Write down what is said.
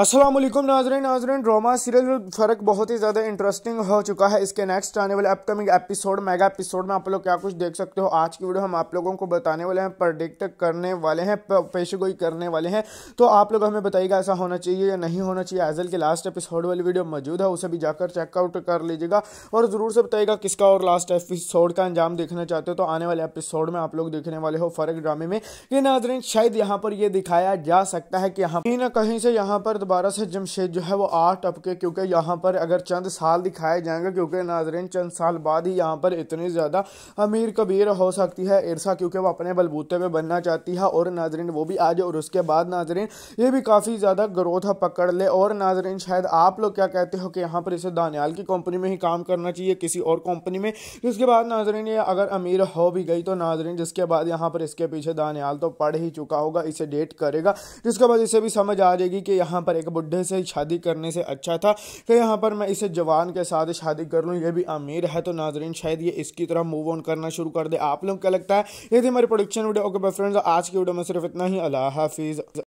असलम नाजरन नाजरन drama serial फ़र्क बहुत ही ज़्यादा इंटरेस्टिंग हो चुका है इसके नेक्स्ट आने वाले अपकमिंग एपिसोड मेगा एपिसोड में आप लोग क्या कुछ देख सकते हो आज की वीडियो हम आप लोगों को बताने वाले हैं प्रडिक्ट करने वाले हैं पेशगोई करने वाले हैं तो आप लोग हमें बताइएगा ऐसा होना चाहिए या नहीं होना चाहिए एजल के लास्ट एपिसोड वाली वीडियो मौजूद है उसे भी जाकर चेकआउट कर लीजिएगा और ज़रूर से बताइएगा किसका और लास्ट एपिसोड का अंजाम देखना चाहते हो तो आने वाले एपिसोड में आप लोग देखने वाले हो फ़र्क ड्रामे में ये नाजरन शायद यहाँ पर यह दिखाया जा सकता है कि हम कहीं ना कहीं से यहाँ पर दोबारा से जमशेद जो है वो आठ टपके क्योंकि यहाँ पर अगर चंद साल दिखाए जाएंगे क्योंकि नाजरीन चंद साल बाद ही यहाँ पर इतनी ज़्यादा अमीर कबीर हो सकती है ईरसा क्योंकि वो अपने बलबूते में बनना चाहती है और नाजरीन वो भी आ जाए और उसके बाद नाजरीन ये भी काफ़ी ज़्यादा ग्रोथ है पकड़ ले और नाजरीन शायद आप लोग क्या कहते हो कि यहाँ पर इसे दानियाल की कंपनी में ही काम करना चाहिए किसी और कंपनी में जिसके बाद नाजरीन ये अगर अमीर हो भी गई तो नाजरीन जिसके बाद यहाँ पर इसके पीछे दानियाल तो पढ़ ही चुका होगा इसे डेट करेगा जिसके बाद इसे भी समझ आ जाएगी कि यहाँ पर एक बुढ़े से शादी करने से अच्छा था कि यहाँ पर मैं इसे जवान के साथ शादी कर लूँ ये भी अमीर है तो नाजरीन शायद ये इसकी तरह मूव ऑन करना शुरू कर दे आप लोग क्या लगता है ये थी मेरी प्रोडक्शन वीडियो ओके फ्रेंड्स आज की वीडियो में सिर्फ इतना ही अल्लाह हाफिज़